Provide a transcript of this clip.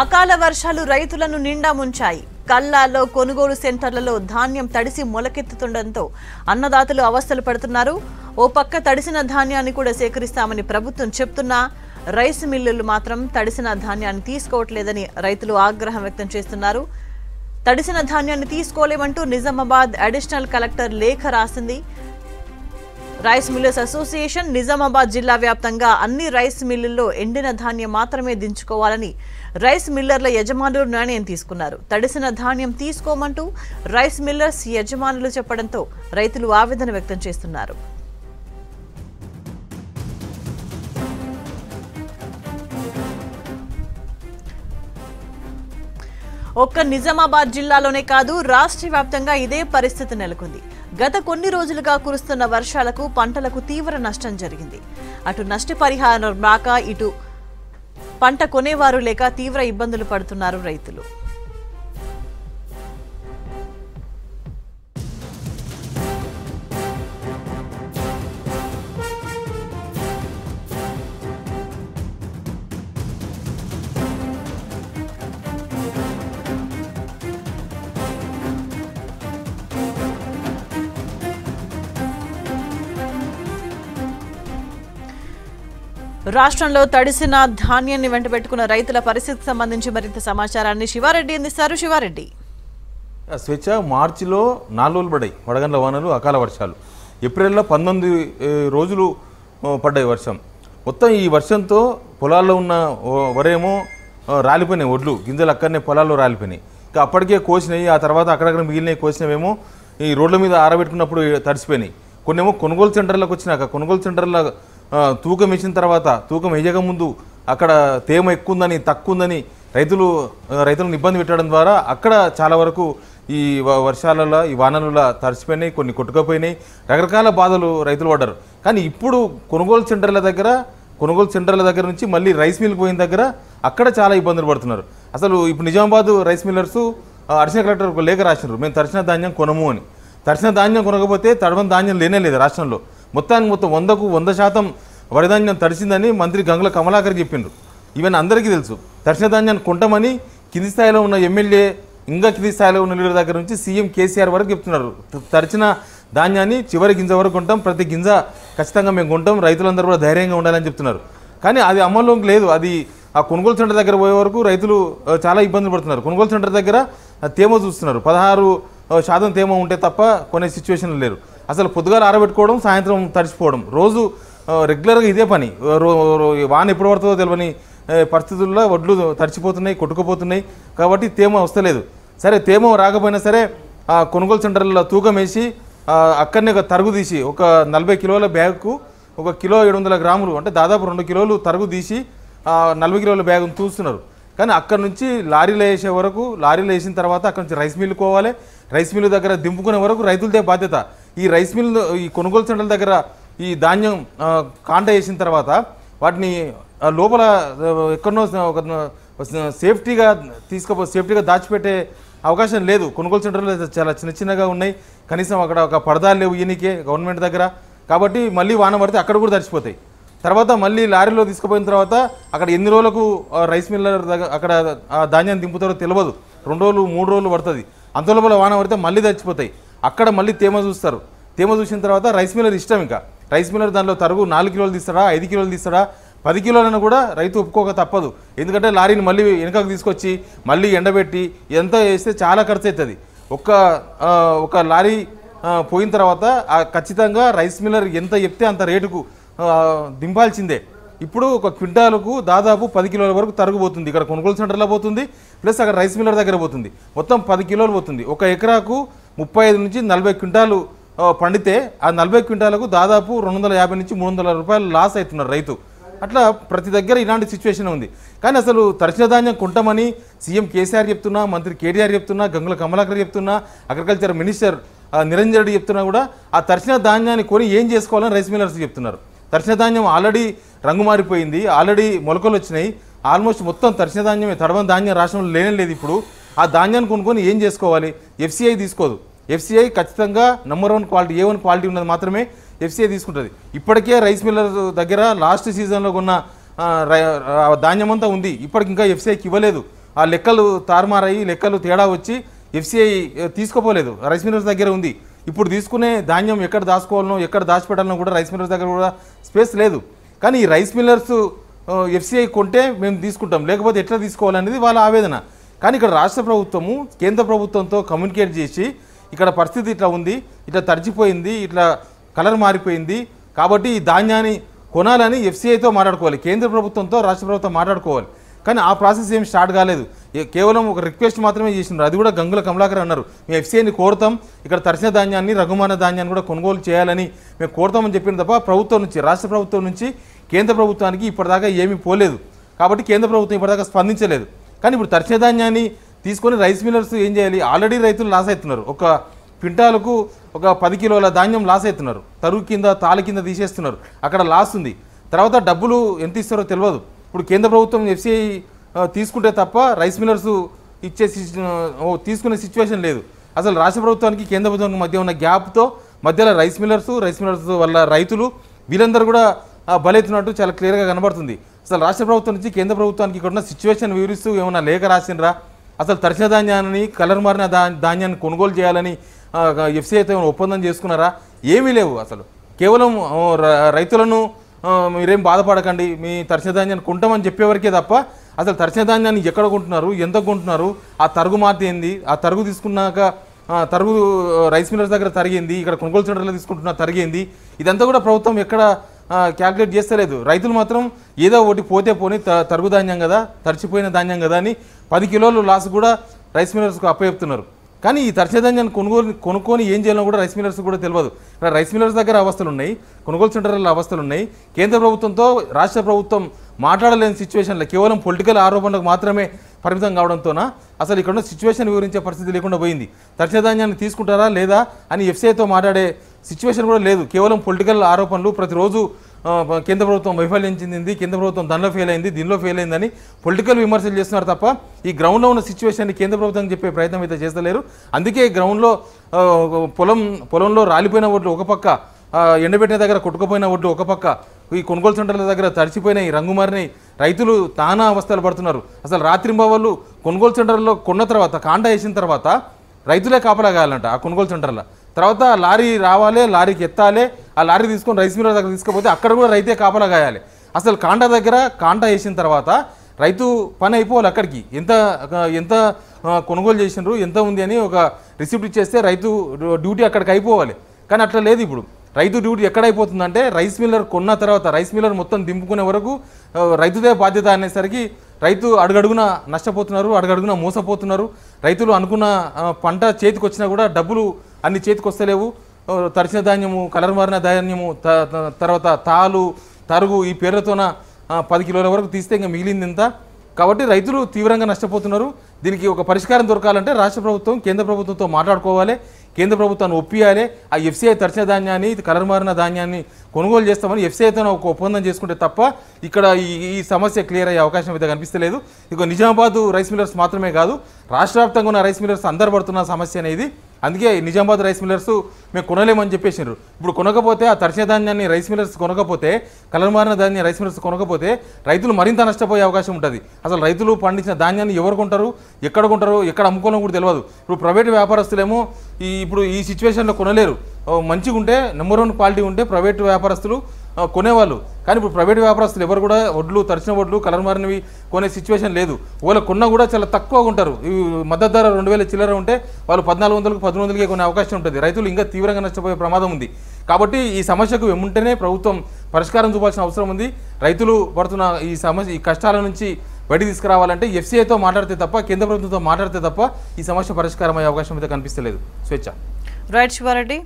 అకాల వర్షాలు రైతులను నిండా ముంచాయి కల్లాల్లో కొనుగోలు సెంటర్లలో ధాన్యం తడిసి మొలకెత్తుతుండటంతో అన్నదాతలు అవస్థలు పడుతున్నారు ఓ పక్క తడిసిన ధాన్యాన్ని కూడా సేకరిస్తామని ప్రభుత్వం చెప్తున్నా రైస్ మిల్లులు మాత్రం తడిసిన ధాన్యాన్ని తీసుకోవట్లేదని రైతులు ఆగ్రహం వ్యక్తం చేస్తున్నారు తడిసిన ధాన్యాన్ని తీసుకోలేమంటూ నిజామాబాద్ అడిషనల్ కలెక్టర్ లేఖ రాసింది రైస్ మిల్లర్స్ అసోసియేషన్ నిజామాబాద్ జిల్లా వ్యాప్తంగా అన్ని రైస్ మిల్లుల్లో ఎండిన ధాన్యం మాత్రమే దించుకోవాలని రైస్ మిల్లర్ల యజమానులు నిర్ణయం తీసుకున్నారు తడిసిన ధాన్యం తీసుకోమంటూ రైస్ మిల్లర్స్ యజమానులు చెప్పడంతో రైతులు ఆవేదన వ్యక్తం చేస్తున్నారు ఒక్క నిజామాబాద్ జిల్లాలోనే కాదు రాష్ట్ర వ్యాప్తంగా ఇదే పరిస్థితి నెలకొంది గత కొన్ని రోజులుగా కురుస్తున్న వర్షాలకు పంటలకు తీవ్ర నష్టం జరిగింది అటు నష్టపరిహారం రాక ఇటు పంట కొనేవారు లేక తీవ్ర ఇబ్బందులు పడుతున్నారు రైతులు రాష్ట్రంలో తడిసిన ధాన్యాన్ని వెంటబెట్టుకున్న రైతుల పరిస్థితికి సంబంధించి మరింత సమాచారాన్ని శివారెడ్డి అందిస్తారు శివారెడ్డి స్వేచ్ఛ మార్చిలో నాలుగు పడ్డాయి వడగండ్ల వానలు అకాల వర్షాలు ఏప్రిల్లో పంతొమ్మిది రోజులు పడ్డాయి వర్షం మొత్తం ఈ వర్షంతో పొలాల్లో ఉన్న వరేమో రాలిపోయినాయి ఒడ్లు గింజలు అక్కడనే పొలాల్లో రాలిపోయినాయి ఇంకా అప్పటికే కోసినాయి ఆ తర్వాత అక్కడక్కడ మిగిలినవి కోసినవేమో ఈ రోడ్ల మీద ఆరబెట్టుకున్నప్పుడు తడిసిపోయినాయి కొన్నేమో కొనుగోలు సెంటర్లకు వచ్చినాక కొనుగోలు సెంటర్లో తూకం వేసిన తర్వాత తూకం వేయకముందు అక్కడ తేమ ఎక్కువ ఉందని తక్కువ ఉందని రైతులు రైతులను ఇబ్బంది పెట్టడం ద్వారా అక్కడ చాలా వరకు ఈ వర్షాలలో ఈ వానలలో తరిచిపోయినాయి కొన్ని కొట్టుకపోయినాయి రకరకాల బాధలు రైతులు పడ్డారు కానీ ఇప్పుడు కొనుగోలు సెంటర్ల దగ్గర కొనుగోలు సెంటర్ల దగ్గర నుంచి మళ్ళీ రైస్ మిల్ పోయిన దగ్గర అక్కడ చాలా ఇబ్బందులు పడుతున్నారు అసలు ఇప్పుడు Nizamabad rice millers Archana collector లేఖ రాసినారు మేము తరిచిన ధాన్యం కొనము అని తరిచిన ధాన్యం కొనకపోతే తడవని ధాన్యం లేనే లేదు రాష్ట్రంలో మొత్తానికి మొత్తం వందకు వంద శాతం వరిధాన్యం తడిచిందని మంత్రి గంగుల కమలాకర్ చెప్పిండ్రు ఈవెన్ అందరికీ తెలుసు తడిచిన ధాన్యాన్ని కొంటమని కింది స్థాయిలో ఉన్న ఎమ్మెల్యే ఇంకా కింది స్థాయిలో ఉన్న లీడర్ దగ్గర నుంచి సీఎం కేసీఆర్ వరకు చెప్తున్నారు తడిచిన ధాన్యాన్ని చివరి గింజ వరకు కొంటాం ప్రతి గింజ ఖచ్చితంగా మేము కొంటాం రైతులందరూ కూడా ధైర్యంగా ఉండాలని చెప్తున్నారు కానీ అది అమల్లోకి లేదు అది ఆ కొనుగోలు సెంటర్ దగ్గర పోయే వరకు రైతులు చాలా ఇబ్బందులు పడుతున్నారు కొనుగోలు సెంటర్ దగ్గర తేమ చూస్తున్నారు పదహారు శాతం తేమ ఉంటే తప్ప కొనే సిచ్యువేషన్ లేరు అసలు పొద్దుగాలు ఆరబెట్టుకోవడం సాయంత్రం తడిచిపోవడం రోజు రెగ్యులర్గా ఇదే పని వాన ఎప్పుడు పడుతుందో తెలియని పరిస్థితుల్లో వడ్లు తడిచిపోతున్నాయి కొట్టుకుపోతున్నాయి కాబట్టి తేమ వస్తలేదు సరే తేమ రాకపోయినా సరే ఆ కొనుగోలు సెంటర్లో తూకం వేసి అక్కడనే ఒక తరుగు తీసి ఒక నలభై కిలోల బ్యాగ్కు ఒక కిలో ఏడు వందల గ్రాములు అంటే దాదాపు రెండు కిలోలు తరుగు తీసి నలభై కిలోల బ్యాగ్ను చూస్తున్నారు కానీ అక్కడ నుంచి లారీలు వేసే వరకు లారీలు వేసిన తర్వాత అక్కడ నుంచి రైస్ మిల్లు కోవాలి రైస్ మిల్లు దగ్గర దింపుకునే వరకు రైతులదే బాధ్యత ఈ రైస్ మిల్లు ఈ కొనుగోలు సెంటర్ల దగ్గర ఈ ధాన్యం కాంట వేసిన తర్వాత వాటిని లోపల ఎక్కడనో ఒక సేఫ్టీగా తీసుకపో సేఫ్టీగా దాచిపెట్టే అవకాశం లేదు కొనుగోలు సెంటర్లు చాలా చిన్న చిన్నగా ఉన్నాయి కనీసం అక్కడ ఒక పడదాలు లేవు ఈయనకే గవర్నమెంట్ దగ్గర కాబట్టి మళ్ళీ వాన పడితే అక్కడ కూడా దరిచిపోతాయి తర్వాత మళ్ళీ లారీలో తీసుకుపోయిన తర్వాత అక్కడ ఎన్ని రోజులకు రైస్ మిల్లర్ దగ్గర అక్కడ ధాన్యాన్ని దింపుతారో తెలియదు రెండు రోజులు మూడు రోజులు పడుతుంది అంతలోపల వాన పడితే మళ్ళీ చచ్చిపోతాయి అక్కడ మళ్ళీ తేమ చూస్తారు తేమ చూసిన తర్వాత రైస్ మిల్లర్ ఇష్టం ఇంకా రైస్ మిల్లర్ దానిలో తరుగు నాలుగు కిలోలు తీస్తాడా ఐదు కిలోలు తీస్తాడా పది కిలోలను కూడా రైతు ఒప్పుకోక తప్పదు ఎందుకంటే లారీని మళ్ళీ వెనుకకు తీసుకొచ్చి మళ్ళీ ఎండబెట్టి ఎంత వేస్తే చాలా ఖర్చు అవుతుంది ఒక ఒక లారీ పోయిన తర్వాత ఖచ్చితంగా రైస్ మిల్లర్ ఎంత చెప్తే అంత రేటుకు దింపాల్సిందే ఇప్పుడు ఒక క్వింటాలకు దాదాపు పది కిలోల వరకు తరుగుబోతుంది ఇక్కడ కొనుగోలు సెంటర్లో పోతుంది ప్లస్ అక్కడ రైస్ మిల్లర్ దగ్గర పోతుంది మొత్తం పది కిలోలు పోతుంది ఒక ఎకరాకు ముప్పై ఐదు నుంచి నలభై క్వింటాలు పండితే ఆ నలభై క్వింటాలకు దాదాపు రెండు వందల యాభై నుంచి మూడు వందల రూపాయలు లాస్ అవుతున్నారు రైతు అట్లా ప్రతి దగ్గర ఇలాంటి సిచ్యువేషన్ ఉంది కానీ అసలు తరచిన ధాన్యం కొంటామని సీఎం కేసీఆర్ చెప్తున్నా మంత్రి కేటీఆర్ చెప్తున్నా గంగుల కమలాకర్ చెప్తున్నా అగ్రికల్చర్ మినిస్టర్ నిరంజన్ రెడ్డి చెప్తున్నా కూడా ఆ తరచిన ధాన్యాన్ని కొని ఏం చేసుకోవాలని రైస్ మిల్లర్స్ చెప్తున్నారు తరిచిన ధాన్యం ఆల్రెడీ రంగు మారిపోయింది ఆల్రెడీ మొలకలు వచ్చినాయి ఆల్మోస్ట్ మొత్తం తరిచిన ధాన్యం తడవ ధాన్యం రాష్ట్రంలో లేదు ఇప్పుడు ఆ ధాన్యాన్ని కొనుక్కొని ఏం చేసుకోవాలి ఎఫ్సిఐ తీసుకోదు ఎఫ్సిఐ ఖచ్చితంగా number one quality A one quality ఉన్నది మాత్రమే ఎఫ్సిఐ తీసుకుంటుంది ఇప్పటికే రైస్ మిల్లర్ దగ్గర లాస్ట్ సీజన్లో ఉన్న ధాన్యం అంతా ఉంది ఇప్పటికి ఇంకా ఎఫ్సిఐకి ఇవ్వలేదు ఆ లెక్కలు తారుమారయ్యి లెక్కలు తేడా వచ్చి ఎఫ్సిఐ తీసుకోపోలేదు రైస్ మిల్లర్స్ దగ్గర ఉంది ఇప్పుడు తీసుకునే ధాన్యం ఎక్కడ దాచుకోవాలనో ఎక్కడ దాచిపెట్టాలనో కూడా రైస్ మిల్లర్స్ దగ్గర కూడా స్పేస్ లేదు కానీ ఈ రైస్ మిల్లర్స్ ఎఫ్సీఐ కొంటే మేము తీసుకుంటాం లేకపోతే ఎట్లా తీసుకోవాలనేది వాళ్ళ ఆవేదన కానీ ఇక్కడ రాష్ట్ర ప్రభుత్వము కేంద్ర ప్రభుత్వంతో కమ్యూనికేట్ చేసి ఇక్కడ పరిస్థితి ఇట్లా ఉంది ఇట్లా తడిచిపోయింది ఇట్లా కలర్ మారిపోయింది కాబట్టి ఈ ధాన్యాన్ని కొనాలని ఎఫ్సీఐతో మాట్లాడుకోవాలి కేంద్ర ప్రభుత్వంతో రాష్ట్ర ప్రభుత్వం మాట్లాడుకోవాలి కానీ ఆ ప్రాసెస్ ఏం స్టార్ట్ కాలేదు కేవలం ఒక రిక్వెస్ట్ మాత్రమే చేసినారు అది కూడా గంగుల కమలాకర్ అన్నారు మేము ఎఫ్సీఐని కోరుతాం ఇక్కడ తరిసిన ధాన్యాన్ని రఘుమాన ధాన్యాన్ని కూడా కొనుగోలు చేయాలని మేము కోరుతామని చెప్పిన తప్ప ప్రభుత్వం నుంచి రాష్ట్ర ప్రభుత్వం నుంచి కేంద్ర ప్రభుత్వానికి ఇప్పటిదాకా ఏమీ పోలేదు కాబట్టి కేంద్ర ప్రభుత్వం ఇప్పటిదాకా స్పందించలేదు కానీ ఇప్పుడు తరిసిన ధాన్యాన్ని తీసుకొని రైస్ మిల్లర్స్ ఏం చేయాలి ఆల్రెడీ రైతులు లాస్ అవుతున్నారు ఒక పింటాలకు ఒక పది కిలోల ధాన్యం లాస్ అవుతున్నారు తరువు కింద తాళ కింద తీసేస్తున్నారు అక్కడ లాస్ ఉంది తర్వాత డబ్బులు ఎంత ఇస్తారో తెలియదు ఇప్పుడు కేంద్ర ప్రభుత్వం ఎఫ్సిఐ తీసుకుంటే తప్ప రైస్ మిల్లర్స్ ఇచ్చే తీసుకునే సిచ్యువేషన్ లేదు అసలు రాష్ట్ర ప్రభుత్వానికి కేంద్ర ప్రభుత్వానికి మధ్య ఉన్న గ్యాప్తో మధ్యలో రైస్ మిల్లర్స్ రైస్ మిల్లర్స్ వల్ల రైతులు వీళ్ళందరూ కూడా బలెత్తున్నట్టు చాలా క్లియర్గా కనబడుతుంది అసలు రాష్ట్ర ప్రభుత్వం నుంచి కేంద్ర ప్రభుత్వానికి ఇక్కడ ఉన్న సిచ్యువేషన్ వివరిస్తూ ఏమైనా లేఖ రాసిండ్రా అసలు తరిచిన ధాన్యాన్ని కలర్ మారిన ధాన్యాన్ని కొనుగోలు చేయాలని ఎఫ్సీఐతో ఏమైనా ఒప్పందం చేసుకున్నారా ఏమీ లేవు అసలు కేవలం రైతులను మీరేం బాధపడకండి మీ తరిచిన ధాన్యాన్ని కొంటామని చెప్పేవరకే తప్ప అసలు తరిచిన ధాన్యాన్ని ఎక్కడ కొంటున్నారు ఎంత కొంటున్నారు ఆ తరుగు మార్తేంది ఆ తరుగు తీసుకున్నాక తరుగు రైస్ మిల్లర్స్ దగ్గర తరిగింది ఇక్కడ కొనుగోలు సెంటర్లో తీసుకుంటున్న తరిగింది ఇదంతా కూడా ప్రభుత్వం ఎక్కడ క్యాల్కులేట్ చేస్తలేదు రైతులు మాత్రం ఏదో ఒకటి పోతే పోని తరుగు ధాన్యం కదా తరిచిపోయిన ధాన్యం కదా అని పది కిలోలు లాస్ కూడా రైస్ మిల్లర్స్కు అప్పచెప్తున్నారు కానీ ఈ తర్చదంజన్ కొనుగోలు కొనుక్కొని ఏం చేయాలో కూడా రైస్ మిల్లర్స్ కూడా తెలియదు రైస్ మిల్లర్స్ దగ్గర అవస్థలు ఉన్నాయి కొనుగోలు సెంటర్ల అవస్థలు ఉన్నాయి కేంద్ర ప్రభుత్వంతో రాష్ట్ర ప్రభుత్వం మాట్లాడలేని సిచ్యువేషన్లో కేవలం పొలిటికల్ ఆరోపణలకు మాత్రమే పరిమితం కావడంతోన అసలు ఇక్కడ సిచ్యువేషన్ వివరించే పరిస్థితి లేకుండా పోయింది తర్చేదాన్యాన్ని తీసుకుంటారా లేదా అని ఎఫ్సీఐతో మాట్లాడే సిచ్యువేషన్ కూడా లేదు కేవలం పొలిటికల్ ఆరోపణలు ప్రతిరోజు కేంద్ర ప్రభుత్వం వైఫల్యం చెందింది కేంద్ర ప్రభుత్వం దానిలో ఫెయిల్ అయింది దీనిలో ఫెయిల్ అయిందని పొలిటికల్ విమర్శలు చేస్తున్నారు తప్ప ఈ గ్రౌండ్లో ఉన్న సిచ్యువేషన్ని కేంద్ర ప్రభుత్వం చెప్పే ప్రయత్నం అయితే చేస్తలేరు అందుకే గ్రౌండ్లో పొలం పొలంలో రాలిపోయిన ఓట్లు ఒక పక్క ఎండబెట్టిన దగ్గర కొట్టుకుపోయిన ఓట్లు ఒక పక్క ఈ కొనుగోలు సెంటర్ల దగ్గర తడిచిపోయినాయి రంగుమారినాయి రైతులు తానా అవస్థలు పడుతున్నారు అసలు రాత్రింబవళ్ళు కొనుగోలు సెంటర్లో కొన్న తర్వాత కాండ వేసిన తర్వాత రైతులే కాపలా కాయాలంట ఆ కొనుగోలు సెంటర్లో తర్వాత లారీ రావాలి లారీకి ఎత్తాలి ఆ లారీ తీసుకొని రైస్ మిల్లర్ దగ్గర తీసుకుపోతే అక్కడ కూడా రైతే కాపలా కాయాలి అసలు కాండ దగ్గర కాంట వేసిన తర్వాత రైతు పని అయిపోవాలి అక్కడికి ఎంత ఎంత కొనుగోలు చేసినారు ఎంత ఉంది అని ఒక రిసిప్ట్ ఇచ్చేస్తే రైతు డ్యూటీ అక్కడికి అయిపోవాలి కానీ అట్లా లేదు ఇప్పుడు రైతు డ్యూటీ ఎక్కడైపోతుందంటే రైస్ మిల్లర్ కొన్న తర్వాత రైస్ మిల్లర్ మొత్తం దింపుకునే వరకు రైతుదే బాధ్యత అనేసరికి రైతు అడుగడుగున నష్టపోతున్నారు అడుగడుగున మోసపోతున్నారు రైతులు అనుకున్న పంట వచ్చినా కూడా డబ్బులు అన్ని వస్తలేవు తరిచిన ధాన్యము కలర్ మారిన ధాన్యము తర్వాత తాలు తరుగు ఈ పేర్లతోన పది కిలోల వరకు తీస్తే ఇంకా మిగిలింది ఇంత కాబట్టి రైతులు తీవ్రంగా నష్టపోతున్నారు దీనికి ఒక పరిష్కారం దొరకాలంటే రాష్ట్ర ప్రభుత్వం కేంద్ర ప్రభుత్వంతో మాట్లాడుకోవాలి కేంద్ర ప్రభుత్వాన్ని ఒప్పియాలి ఆ ఎఫ్సీఐ తరిచిన ధాన్యాన్ని కలర్ మారిన ధాన్యాన్ని కొనుగోలు చేస్తామని ఎఫ్సీఐతో ఒక ఒప్పందం చేసుకుంటే తప్ప ఇక్కడ ఈ ఈ సమస్య క్లియర్ అయ్యే అవకాశం అయితే కనిపిస్తలేదు ఇక నిజామాబాద్ రైస్ మిల్లర్స్ మాత్రమే కాదు రాష్ట్ర వ్యాప్తంగా ఉన్న రైస్ మిల్లర్స్ అందరు పడుతున్న సమస్య అనేది అందుకే నిజామాబాద్ రైస్ మిల్లర్స్ మేము కొనలేమని చెప్పేసినారు ఇప్పుడు కొనకపోతే ఆ తరిచిన ధాన్యాన్ని రైస్ మిల్లర్స్ కొనకపోతే కలర్ మారిన ధాన్యాన్ని రైస్ మిల్లర్స్ కొనకపోతే రైతులు మరింత నష్టపోయే అవకాశం ఉంటుంది అసలు రైతులు పండించిన ధాన్యాన్ని ఎవరు కొంటారు ఎక్కడ కొంటారు ఎక్కడ అమ్ముకోవాలో కూడా తెలియదు ఇప్పుడు ప్రైవేట్ వ్యాపారస్తులేమో ఈ ఇప్పుడు ఈ సిచ్యువేషన్లో కొనలేరు మంచిగా ఉంటే నెంబర్ వన్ క్వాలిటీ ఉంటే ప్రైవేట్ వ్యాపారస్తులు కొనేవాళ్ళు కానీ ఇప్పుడు ప్రైవేట్ వ్యాపారస్తులు ఎవరు కూడా వడ్లు తరిచిన వడ్లు కలర్ మారినవి కొనే సిచ్యువేషన్ లేదు ఒకవేళ కొన్నా కూడా చాలా తక్కువగా ఉంటారు మద్దతు ధర రెండు వేల చిల్లర ఉంటే వాళ్ళు పద్నాలుగు వందలకు పదమూడు వందలకే కొనే అవకాశం ఉంటుంది రైతులు ఇంకా తీవ్రంగా నష్టపోయే ప్రమాదం ఉంది కాబట్టి ఈ సమస్యకు వెమ్ముంటేనే ప్రభుత్వం పరిష్కారం చూపాల్సిన అవసరం ఉంది రైతులు పడుతున్న ఈ సమస్య ఈ కష్టాల నుంచి బయటికి తీసుకురావాలంటే ఎఫ్సీఐతో మాట్లాడితే తప్ప కేంద్ర ప్రభుత్వంతో మాట్లాడితే తప్ప ఈ సమస్య పరిష్కారం అయ్యే అవకాశం అయితే కనిపిస్తలేదు స్వేచ్ఛ రైట్ శివారెడ్డి